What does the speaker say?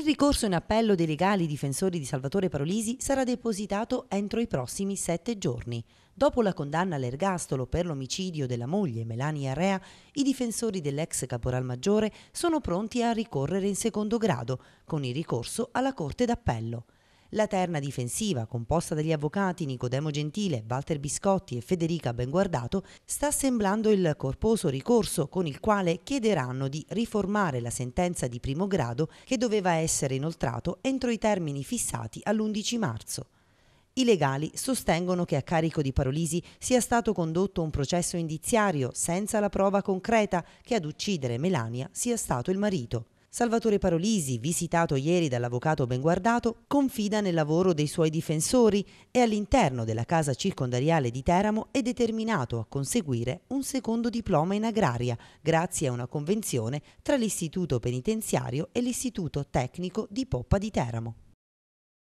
Il ricorso in appello dei legali difensori di Salvatore Parolisi sarà depositato entro i prossimi sette giorni. Dopo la condanna all'ergastolo per l'omicidio della moglie Melania Rea, i difensori dell'ex caporal maggiore sono pronti a ricorrere in secondo grado, con il ricorso alla Corte d'Appello la terna difensiva, composta dagli avvocati Nicodemo Gentile, Walter Biscotti e Federica Benguardato, sta assemblando il corposo ricorso con il quale chiederanno di riformare la sentenza di primo grado che doveva essere inoltrato entro i termini fissati all'11 marzo. I legali sostengono che a carico di Parolisi sia stato condotto un processo indiziario senza la prova concreta che ad uccidere Melania sia stato il marito. Salvatore Parolisi, visitato ieri dall'avvocato Benguardato, confida nel lavoro dei suoi difensori e all'interno della casa circondariale di Teramo è determinato a conseguire un secondo diploma in agraria grazie a una convenzione tra l'istituto penitenziario e l'istituto tecnico di Poppa di Teramo.